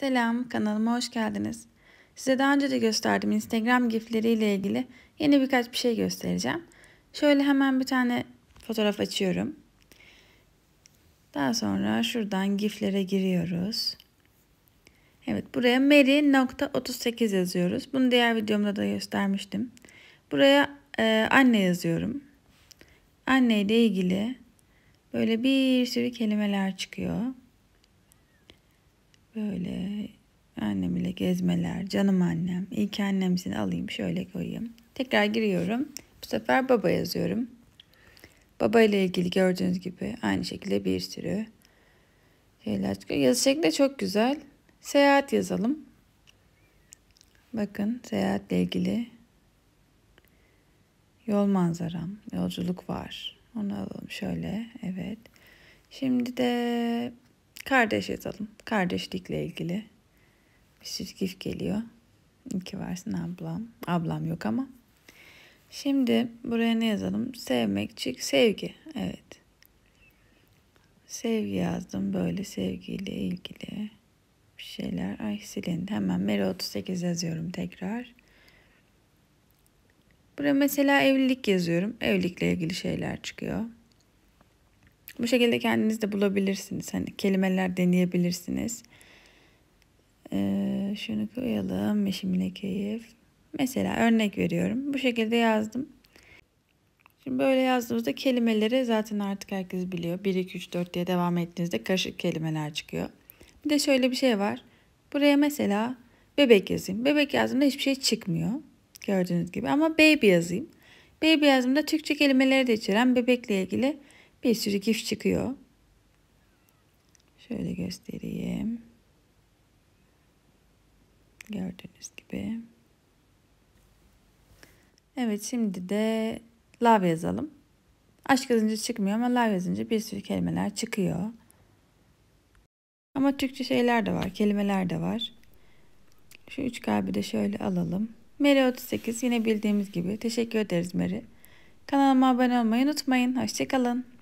Selam, kanalıma hoş geldiniz. Size daha önce de gösterdim Instagram gifleri ilgili yeni birkaç bir şey göstereceğim. Şöyle hemen bir tane fotoğraf açıyorum. Daha sonra şuradan giflere giriyoruz. Evet buraya Mary.38 yazıyoruz. Bunu diğer videomda da göstermiştim. Buraya e, anne yazıyorum. Anneyle ilgili böyle bir sürü kelimeler çıkıyor. Böyle annem ile gezmeler. Canım annem. İyi ki annemsin alayım şöyle koyayım. Tekrar giriyorum. Bu sefer baba yazıyorum. Baba ile ilgili gördüğünüz gibi aynı şekilde bir sürü şeyler çıkıyor. Yazı şekli çok güzel. Seyahat yazalım. Bakın seyahatle ilgili yol manzaram, yolculuk var. Onu alalım şöyle. Evet. Şimdi de Kardeş yazalım. Kardeşlikle ilgili. Bir şirkif geliyor. İki varsın ablam. Ablam yok ama. Şimdi buraya ne yazalım? Sevmek, çık, sevgi. Evet. Sevgi yazdım böyle sevgiyle ilgili bir şeyler. Ay silindi. Hemen Meri 38 yazıyorum tekrar. Buraya mesela evlilik yazıyorum. Evlilikle ilgili şeyler çıkıyor. Bu şekilde kendiniz de bulabilirsiniz. Hani kelimeler deneyebilirsiniz. Ee, şunu koyalım. Eşimle keyif. Mesela örnek veriyorum. Bu şekilde yazdım. Şimdi böyle yazdığımızda kelimeleri zaten artık herkes biliyor. 1, 2, 3, 4 diye devam ettiğinizde karışık kelimeler çıkıyor. Bir de şöyle bir şey var. Buraya mesela bebek yazayım. Bebek yazdığımda hiçbir şey çıkmıyor. Gördüğünüz gibi. Ama baby yazayım. Baby yazdığımda Türkçe kelimeleri de içeren bebekle ilgili bir sürü gif çıkıyor. Şöyle göstereyim. Gördüğünüz gibi. Evet şimdi de love yazalım. Aşk yazınca çıkmıyor ama love yazınca bir sürü kelimeler çıkıyor. Ama Türkçe şeyler de var, kelimeler de var. Şu üç kalbi de şöyle alalım. Meri 38 yine bildiğimiz gibi. Teşekkür ederiz Meri. Kanalıma abone olmayı unutmayın. Hoşçakalın.